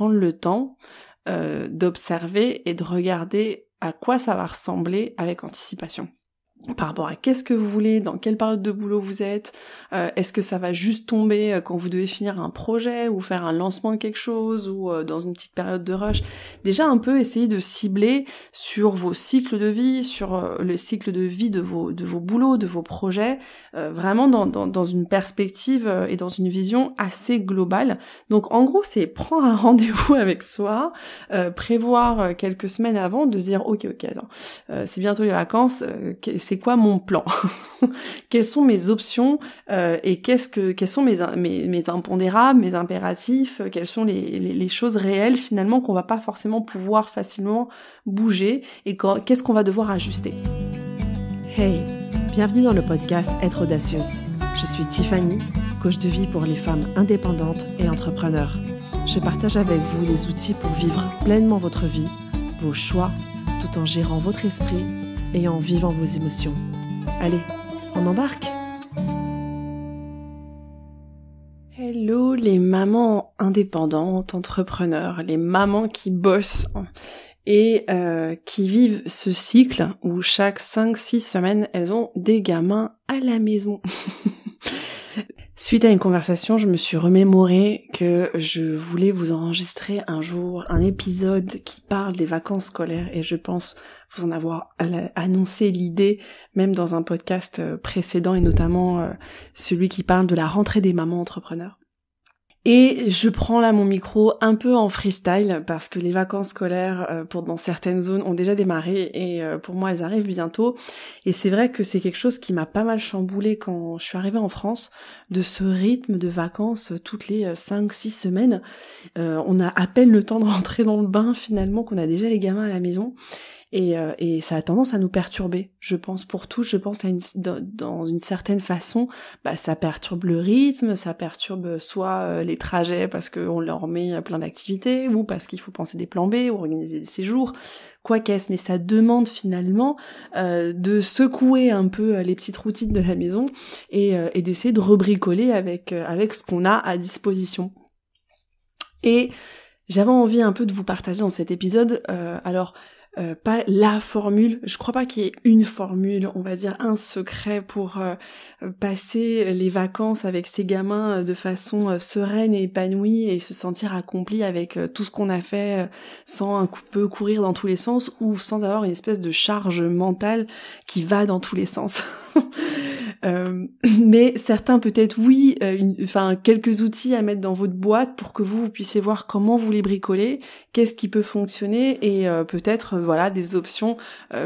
prendre le temps euh, d'observer et de regarder à quoi ça va ressembler avec anticipation par rapport à qu'est-ce que vous voulez, dans quelle période de boulot vous êtes, euh, est-ce que ça va juste tomber euh, quand vous devez finir un projet ou faire un lancement de quelque chose ou euh, dans une petite période de rush. Déjà un peu essayer de cibler sur vos cycles de vie, sur les le cycle de vie de vos, de vos boulots, de vos projets, vraiment dans, dans, dans, une perspective et dans une vision assez globale. Donc en gros c'est prendre un rendez-vous avec soi, prévoir quelques semaines avant de se dire ok ok attends, c'est bientôt les vacances, c'est quoi mon plan Quelles sont mes options euh, et qu'est-ce que quels sont mes, mes, impondérables, mes impératifs euh, Quelles sont les, choses réelles finalement qu'on va pas forcément pouvoir facilement bouger et qu'est-ce qu'on va devoir ajuster Hey, bienvenue dans le podcast Être audacieuse. Je suis Tiffany, coach de vie pour les femmes indépendantes et entrepreneurs. Je partage avec vous les outils pour vivre pleinement votre vie, vos choix, tout en gérant votre esprit et en vivant vos émotions. Allez, on embarque Hello les mamans indépendantes, entrepreneurs, les mamans qui bossent et euh, qui vivent ce cycle où chaque 5-6 semaines, elles ont des gamins à la maison. Suite à une conversation, je me suis remémorée que je voulais vous enregistrer un jour un épisode qui parle des vacances scolaires et je pense vous en avoir euh, annoncé l'idée même dans un podcast euh, précédent et notamment euh, celui qui parle de la rentrée des mamans entrepreneurs. Et je prends là mon micro un peu en freestyle parce que les vacances scolaires pour dans certaines zones ont déjà démarré et pour moi elles arrivent bientôt. Et c'est vrai que c'est quelque chose qui m'a pas mal chamboulé quand je suis arrivée en France de ce rythme de vacances toutes les 5-6 semaines. on a à peine le temps de rentrer dans le bain finalement qu'on a déjà les gamins à la maison. Euh, et, ça a tendance à nous perturber. Je pense pour tout, je pense à une, dans une certaine façon, bah, ça perturbe le rythme, ça perturbe soit euh, les trajets parce qu'on leur met euh, plein d'activités, ou parce qu'il faut penser des plans B, ou organiser des séjours, quoi qu'est-ce. Mais ça demande finalement de secouer un peu les petites routines de la maison et, et d'essayer de rebricoler avec, avec ce qu'on a à disposition. Et j'avais envie un peu de vous partager dans cet épisode, alors euh, pas la formule. Je crois pas qu'il y ait une formule, on va dire un secret pour euh, passer les vacances avec ses gamins euh, de façon sereine et épanouie et se sentir accompli avec tout ce qu'on a fait sans un peu courir dans tous les sens ou sans avoir une espèce de charge mentale qui va dans tous les sens. Euh, mais certains peut-être oui, euh, enfin quelques outils à mettre dans votre boîte pour que vous puissiez voir comment vous les bricolez, qu'est-ce qui peut fonctionner et euh, peut-être voilà des options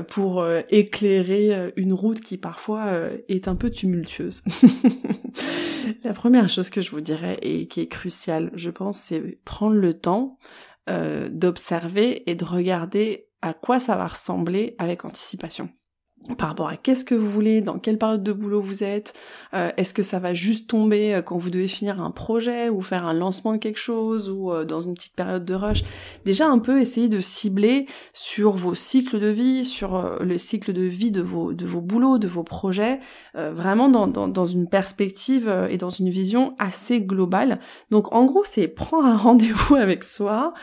pour éclairer une route qui parfois est un peu tumultueuse. La première chose que je vous dirais et qui est cruciale, je pense, c'est prendre le temps d'observer et de regarder à quoi ça va ressembler avec anticipation par rapport à qu'est-ce que vous voulez, dans quelle période de boulot vous êtes, euh, est-ce que ça va juste tomber euh, quand vous devez finir un projet ou faire un lancement de quelque chose ou euh, dans une petite période de rush. Déjà un peu essayer de cibler sur vos cycles de vie, sur le cycle de vie de vos, de vos boulots, de vos projets, vraiment dans, dans, dans, une perspective et dans une vision assez globale. Donc en gros c'est prendre un rendez-vous avec soi,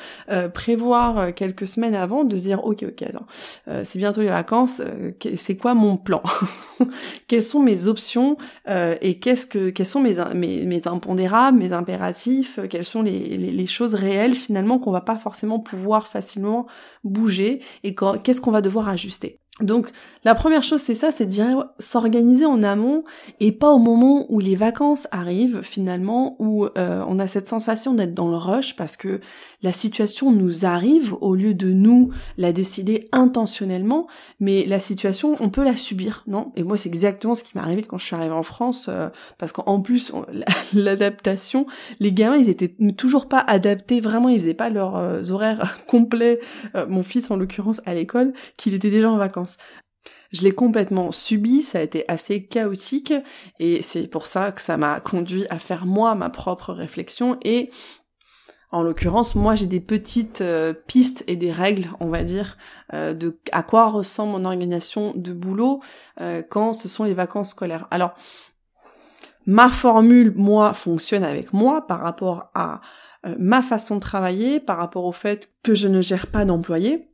prévoir quelques semaines avant de dire ok ok attends, c'est bientôt les vacances, c'est quoi mon plan Quelles sont mes options euh, et qu'est-ce que quels sont mes, impondérables, mes impératifs Quelles sont les, les, choses réelles finalement qu'on va pas forcément pouvoir facilement bouger et qu'est-ce qu'on va devoir ajuster donc la première chose c'est ça, c'est de s'organiser en amont et pas au moment où les vacances arrivent finalement, où euh, on a cette sensation d'être dans le rush parce que la situation nous arrive au lieu de nous la décider intentionnellement, mais la situation on peut la subir, non Et moi c'est exactement ce qui m'est arrivé quand je suis arrivée en France, euh, parce qu'en plus l'adaptation, les gamins ils étaient toujours pas adaptés, vraiment ils faisaient pas leurs euh, horaires complets, mon fils en l'occurrence à l'école, qu'il était déjà en vacances. Je l'ai complètement subi, ça a été assez chaotique et c'est pour ça que ça m'a conduit à faire moi ma propre réflexion et en l'occurrence, moi j'ai des petites euh, pistes et des règles, on va dire, euh, de à quoi ressemble mon organisation de boulot euh, quand ce sont les vacances scolaires. Alors, ma formule, moi, fonctionne avec moi par rapport à ma façon de travailler, par rapport au fait que je ne gère pas d'employés.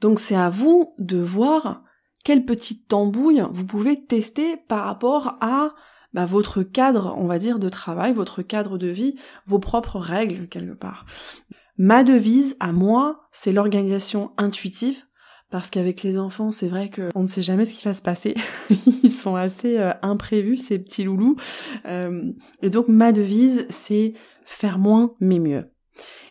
Donc c'est à vous de voir quelle petite tambouille vous pouvez tester par rapport à bah, votre cadre, on va dire, de travail, votre cadre de vie, vos propres règles quelque part. Ma devise à moi, c'est l'organisation intuitive, parce qu'avec les enfants, c'est vrai qu'on ne sait jamais ce qui va se passer. Ils sont assez euh, imprévus, ces petits loulous. Euh, et donc ma devise, c'est faire moins mais mieux.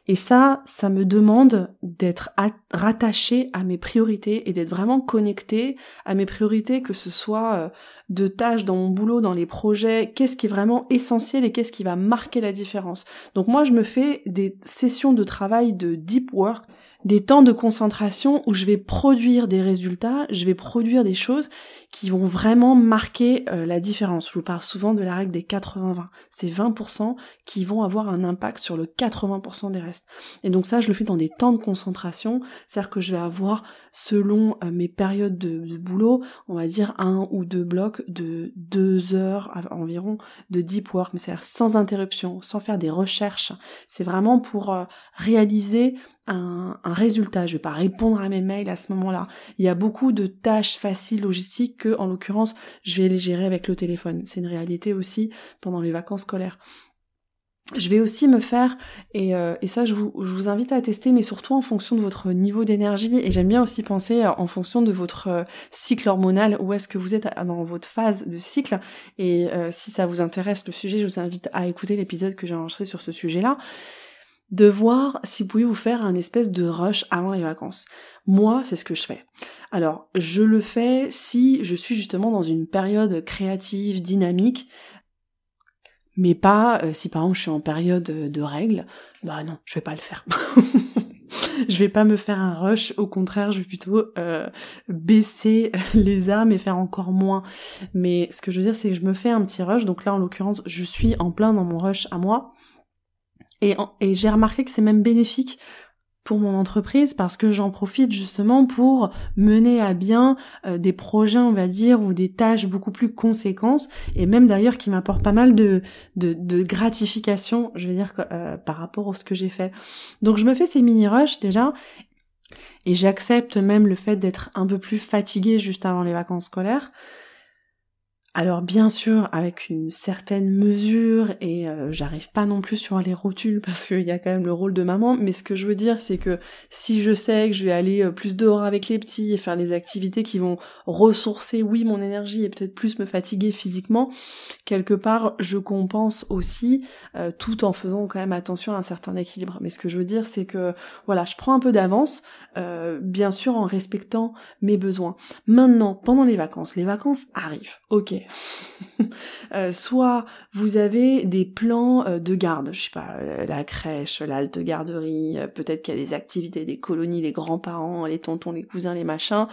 Et ça, ça me demande d'être rattaché à mes priorités et d'être vraiment connecté à mes priorités, que ce soit euh, de tâches dans mon boulot, dans les projets, qu'est-ce qui est vraiment essentiel et qu'est-ce qui va marquer la différence. Donc moi, je me fais des sessions de travail de deep work des temps de concentration où je vais produire des résultats, je vais produire des choses qui vont vraiment marquer euh, la différence. Je vous parle souvent de la règle des 80-20. C'est 20% qui vont avoir un impact sur le 80% des restes. Et donc ça, je le fais dans des temps de concentration, c'est-à-dire que je vais avoir, selon euh, mes périodes de, boulot, on va dire un ou deux blocs de deux heures environ de deep work, mais c'est-à-dire sans interruption, sans faire des recherches. C'est vraiment pour euh, réaliser un, résultat, je vais pas répondre à mes mails à ce moment-là. Il y a beaucoup de tâches faciles logistiques que, en l'occurrence, je vais les gérer avec le téléphone. C'est une réalité aussi pendant les vacances scolaires. Je vais aussi me faire, et, euh, et ça je vous, je vous, invite à tester, mais surtout en fonction de votre niveau d'énergie, et j'aime bien aussi penser euh, en fonction de votre euh, cycle hormonal, où est-ce que vous êtes dans votre phase de cycle, et si ça vous intéresse le sujet, je vous invite à écouter l'épisode que j'ai enregistré sur ce sujet-là de voir si vous pouvez vous faire un espèce de rush avant les vacances. Moi, c'est ce que je fais. Alors, je le fais si je suis justement dans une période créative, dynamique, mais pas euh, si par exemple je suis en période euh, de règles, bah non, je vais pas le faire. je vais pas me faire un rush, au contraire, je vais plutôt euh, baisser les armes et faire encore moins. Mais ce que je veux dire, c'est que je me fais un petit rush, donc là en l'occurrence, je suis en plein dans mon rush à moi. Et, j'ai remarqué que c'est même bénéfique pour mon entreprise parce que j'en profite justement pour mener à bien euh, des projets on va dire ou des tâches beaucoup plus conséquentes et même d'ailleurs qui m'apportent pas mal de, de, gratification je veux dire euh, par rapport à ce que j'ai fait donc je me fais ces mini rushs déjà et j'accepte même le fait d'être un peu plus fatiguée juste avant les vacances scolaires alors bien sûr avec une certaine mesure et euh, j'arrive pas non plus sur les rotules parce qu'il y a quand même le rôle de maman, mais ce que je veux dire c'est que si je sais que je vais aller euh, plus dehors avec les petits et faire des activités qui vont ressourcer oui mon énergie et peut-être plus me fatiguer physiquement, quelque part je compense aussi euh, tout en faisant quand même attention à un certain équilibre. Mais ce que je veux dire c'est que voilà, je prends un peu d'avance, euh, bien sûr en respectant mes besoins. Maintenant, pendant les vacances, les vacances arrivent, ok. Euh, soit vous avez des plans euh, de garde, je sais pas, la crèche, l'alte garderie, peut-être qu'il y a des activités, des colonies, les grands-parents, les tontons, les cousins, les machins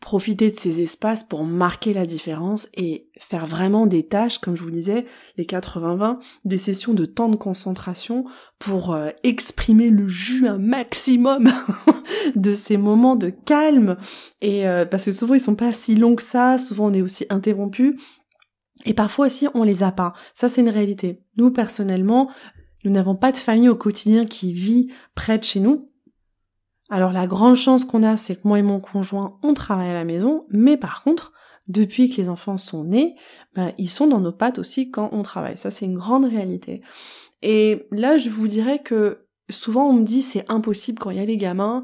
profiter de ces espaces pour marquer la différence et faire vraiment des tâches, comme je vous disais, les 80-20, des sessions de temps de concentration pour euh, exprimer le jus un maximum de ces moments de calme. Et euh, parce que souvent ils sont pas si longs que ça, souvent on est aussi interrompu. Et parfois aussi on les a pas. Ça c'est une réalité. Nous personnellement, nous n'avons pas de famille au quotidien qui vit près de chez nous, alors la grande chance qu'on a, c'est que moi et mon conjoint, on travaille à la maison, mais par contre, depuis que les enfants sont nés, ben, ils sont dans nos pattes aussi quand on travaille. Ça, c'est une grande réalité. Et là, je vous dirais que souvent on me dit c'est impossible quand il y a les gamins.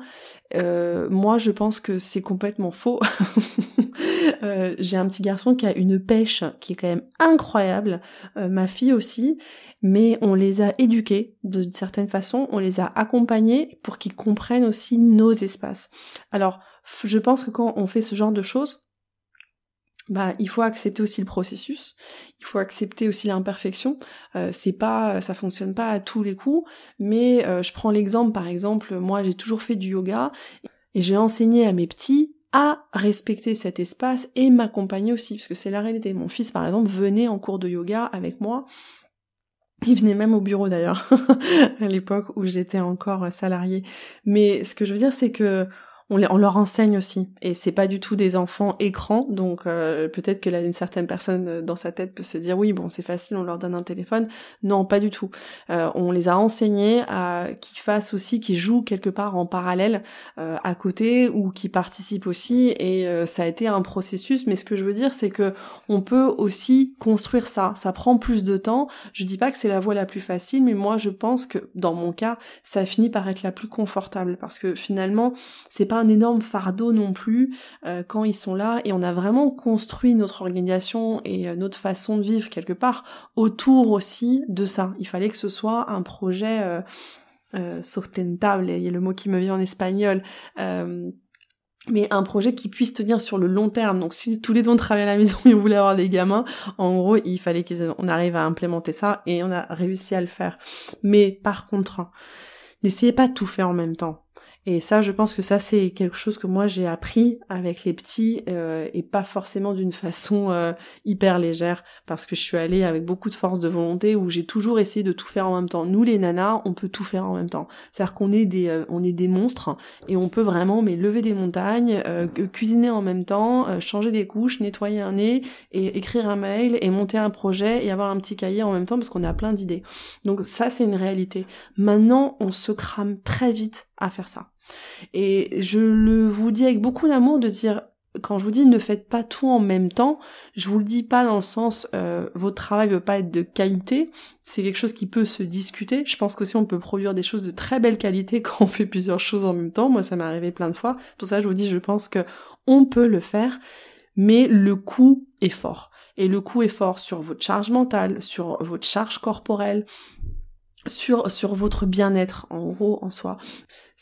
Euh, moi, je pense que c'est complètement faux. j'ai un petit garçon qui a une pêche qui est quand même incroyable, euh, ma fille aussi, mais on les a éduqués de certaine façon, on les a accompagnés pour qu'ils comprennent aussi nos espaces. Alors, je pense que quand on fait ce genre de choses, bah, il faut accepter aussi le processus, il faut accepter aussi l'imperfection. Euh, c'est pas, ça fonctionne pas à tous les coups, mais euh, je prends l'exemple par exemple, moi j'ai toujours fait du yoga et j'ai enseigné à mes petits à respecter cet espace et m'accompagner aussi, parce que c'est la réalité. Mon fils, par exemple, venait en cours de yoga avec moi. Il venait même au bureau d'ailleurs, à l'époque où j'étais encore salariée. Mais ce que je veux dire, c'est que on, leur enseigne aussi. Et c'est pas du tout des enfants écrans, donc euh, peut-être que là une certaine personne euh, dans sa tête peut se dire oui bon c'est facile, on leur donne un téléphone. Non, pas du tout. Euh, on les a enseignés à qu'ils fassent aussi, qu'ils jouent quelque part en parallèle à côté ou qu'ils participent aussi. Et ça a été un processus. Mais ce que je veux dire c'est que on peut aussi construire ça. Ça prend plus de temps. Je dis pas que c'est la voie la plus facile, mais moi je pense que dans mon cas ça finit par être la plus confortable parce que finalement c'est pas un énorme fardeau non plus euh, quand ils sont là et on a vraiment construit notre organisation et euh, notre façon de vivre quelque part autour aussi de ça. Il fallait que ce soit un projet euh, euh il y a le mot qui me vient en espagnol. mais un projet qui puisse tenir sur le long terme. Donc si tous les deux on travaillait à la maison et on voulait avoir des gamins, en gros, il fallait qu'on arrive à implémenter ça et on a réussi à le faire. Mais par contre, hein, n'essayez pas de tout faire en même temps. Et ça, je pense que ça, c'est quelque chose que moi j'ai appris avec les petits euh, et pas forcément d'une façon euh, hyper légère, parce que je suis allée avec beaucoup de force de volonté où j'ai toujours essayé de tout faire en même temps. Nous, les nanas, on peut tout faire en même temps. C'est-à-dire qu'on est des, euh, on est des monstres et on peut vraiment, mais lever des montagnes, cuisiner en même temps, changer des couches, nettoyer un nez et écrire un mail et monter un projet et avoir un petit cahier en même temps parce qu'on a plein d'idées. Donc ça, c'est une réalité. Maintenant, on se crame très vite à faire ça. Et je le vous dis avec beaucoup d'amour de dire quand je vous dis ne faites pas tout en même temps, je vous le dis pas dans le sens euh, votre travail ne veut pas être de qualité, c'est quelque chose qui peut se discuter. Je pense qu'aussi on peut produire des choses de très belle qualité quand on fait plusieurs choses en même temps. Moi ça m'est arrivé plein de fois. Pour ça je vous dis je pense que on peut le faire, mais le coût est fort. Et le coût est fort sur votre charge mentale, sur votre charge corporelle, sur, sur votre bien-être en gros en soi.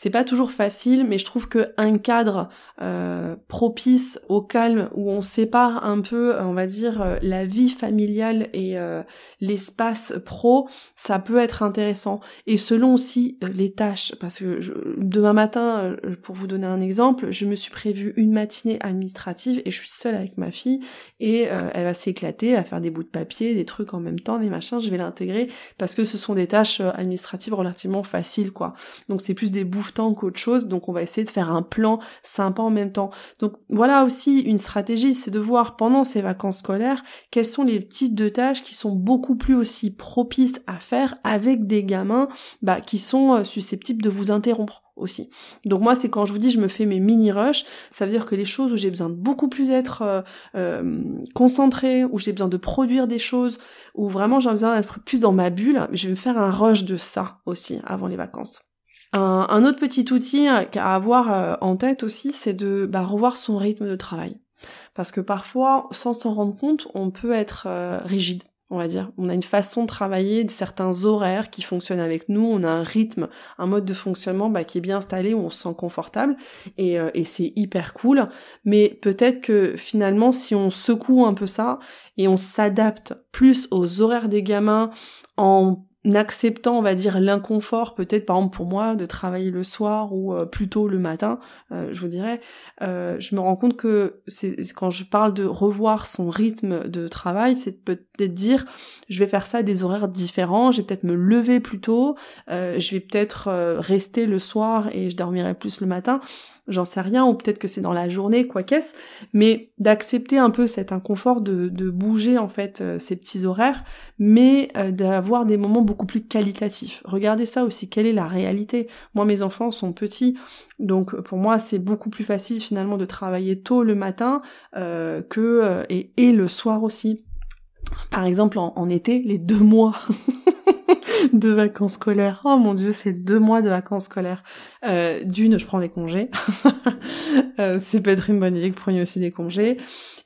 C'est pas toujours facile, mais je trouve que un cadre euh, propice au calme où on sépare un peu, on va dire, euh, la vie familiale et euh, l'espace pro, ça peut être intéressant. Et selon aussi les tâches, parce que demain matin, pour vous donner un exemple, je me suis prévu une matinée administrative et je suis seule avec ma fille et elle va s'éclater va faire des bouts de papier, des trucs en même temps, des machins. Je vais l'intégrer parce que ce sont des tâches administratives relativement faciles, quoi. Donc c'est plus des bouffes tant qu'autre chose, donc on va essayer de faire un plan sympa en même temps. Donc voilà aussi une stratégie, c'est de voir pendant ces vacances scolaires quels sont les types de tâches qui sont beaucoup plus aussi propices à faire avec des gamins bah, qui sont euh, susceptibles de vous interrompre aussi. Donc moi, c'est quand je vous dis je me fais mes mini rush, ça veut dire que les choses où j'ai besoin de beaucoup plus être euh, euh, concentré, où j'ai besoin de produire des choses, où vraiment j'ai besoin d'être plus dans ma bulle, je vais me faire un rush de ça aussi avant les vacances. Un, autre petit outil euh, à avoir euh, en tête aussi, c'est de bah, revoir son rythme de travail. Parce que parfois, sans s'en rendre compte, on peut être euh, rigide, on va dire. On a une façon de travailler, de certains horaires qui fonctionnent avec nous, on a un rythme, un mode de fonctionnement bah, qui est bien installé, où on se sent confortable, et, et c'est hyper cool. Mais peut-être que finalement, si on secoue un peu ça, et on s'adapte plus aux horaires des gamins, en acceptant, on va dire, l'inconfort, peut-être par exemple pour moi, de travailler le soir ou euh, plutôt le matin, euh, je vous dirais, euh, je me rends compte que c'est quand je parle de revoir son rythme de travail, c'est peut-être dire, je vais faire ça à des horaires différents, je vais peut-être me lever plus tôt, je vais peut-être rester le soir et je dormirai plus le matin j'en sais rien, ou peut-être que c'est dans la journée, quoi qu'est-ce, mais d'accepter un peu cet inconfort de, de bouger en fait euh, ces petits horaires, mais euh, d'avoir des moments beaucoup plus qualitatifs. Regardez ça aussi, quelle est la réalité Moi, mes enfants sont petits, donc euh, pour moi, c'est beaucoup plus facile finalement de travailler tôt le matin que et, le soir aussi. Par exemple, en été, les deux mois de vacances scolaires. Oh mon dieu, c'est deux mois de vacances scolaires. Euh, d'une, je prends des congés. Euh, c'est peut-être une bonne idée que aussi des congés.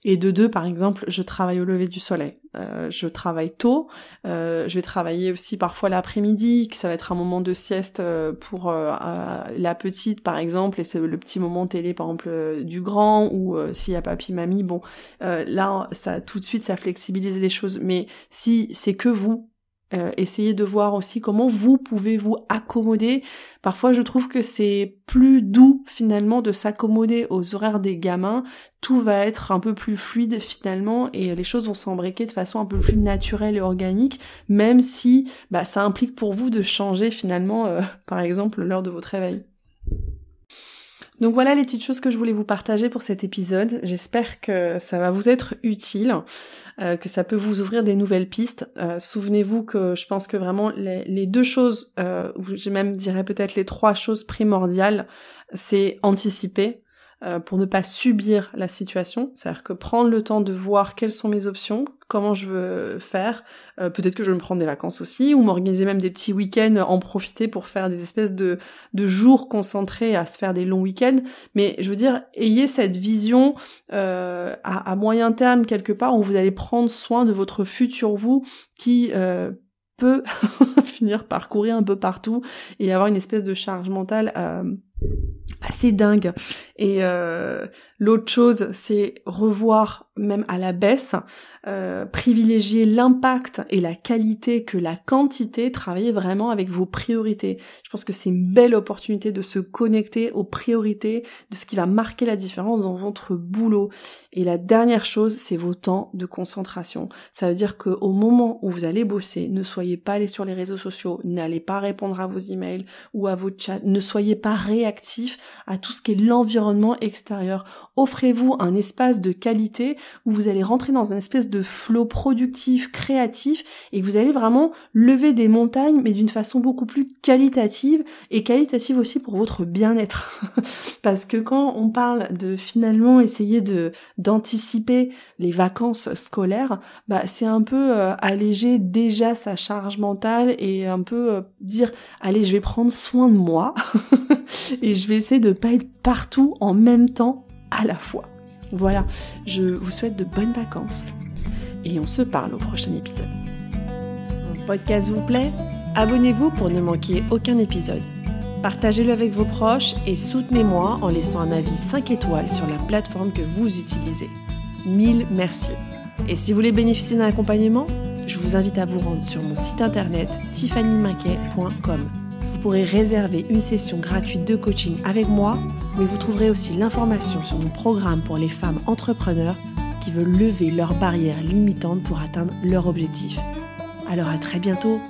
Et de deux, par exemple, je travaille au lever du soleil. Euh, je travaille tôt. je vais travailler aussi parfois l'après-midi, que ça va être un moment de sieste pour la petite, par exemple, et c'est le petit moment télé, par exemple, du grand, ou s'il y a papy, mamie, bon, là, ça tout de suite, ça flexibilise les choses. Mais si c'est que vous, euh, essayez de voir aussi comment vous pouvez vous accommoder. Parfois, je trouve que c'est plus doux finalement de s'accommoder aux horaires des gamins. Tout va être un peu plus fluide finalement et les choses vont s'embriquer de façon un peu plus naturelle et organique, même si bah, ça implique pour vous de changer finalement, euh, par exemple, l'heure de votre réveil. Donc voilà les petites choses que je voulais vous partager pour cet épisode. J'espère que ça va vous être utile, euh, que ça peut vous ouvrir des nouvelles pistes. Euh, souvenez-vous que je pense que vraiment les, deux choses, euh, ou j'ai même dirais peut-être les trois choses primordiales, c'est anticiper, euh, pour ne pas subir la situation, c'est-à-dire que prendre le temps de voir quelles sont mes options, comment je veux faire, euh, peut-être que je vais me prendre des vacances aussi, ou m'organiser même des petits week-ends, en profiter pour faire des espèces de, de jours concentrés à se faire des longs week-ends, mais je veux dire, ayez cette vision euh, à, à, moyen terme quelque part où vous allez prendre soin de votre futur vous qui peut finir par courir un peu partout et avoir une espèce de charge mentale assez dingue. Et euh, l'autre chose, c'est revoir même à la baisse, euh, privilégier l'impact et la qualité que la quantité, travailler vraiment avec vos priorités. Je pense que c'est une belle opportunité de se connecter aux priorités, de ce qui va marquer la différence dans votre boulot. Et la dernière chose, c'est vos temps de concentration. Ça veut dire qu'au moment où vous allez bosser, ne soyez pas allé sur les réseaux sociaux, n'allez pas répondre à vos emails ou à vos chats, ne soyez pas réactif à tout ce qui est l'environnement extérieur. Offrez-vous un espace de qualité où vous allez rentrer dans un espèce de flot productif, créatif, et que vous allez vraiment lever des montagnes, mais d'une façon beaucoup plus qualitative, et qualitative aussi pour votre bien-être. Parce que quand on parle de finalement essayer de d'anticiper les vacances scolaires, bah c'est un peu euh, alléger déjà sa charge mentale et un peu euh, dire allez je vais prendre soin de moi et je vais essayer de ne pas être partout en même temps à la fois. Voilà, je vous souhaite de bonnes vacances et on se parle au prochain épisode. Mon podcast vous plaît Abonnez-vous pour ne manquer aucun épisode. Partagez-le avec vos proches et soutenez-moi en laissant un avis 5 étoiles sur la plateforme que vous utilisez. Mille merci. Et si vous voulez bénéficier d'un accompagnement, je vous invite à vous rendre sur mon site internet tiffanymaquet.com. Vous pourrez réserver une session gratuite de coaching avec moi, mais vous trouverez aussi l'information sur mon programme pour les femmes entrepreneurs qui veulent lever leurs barrières limitantes pour atteindre leur objectif. Alors à très bientôt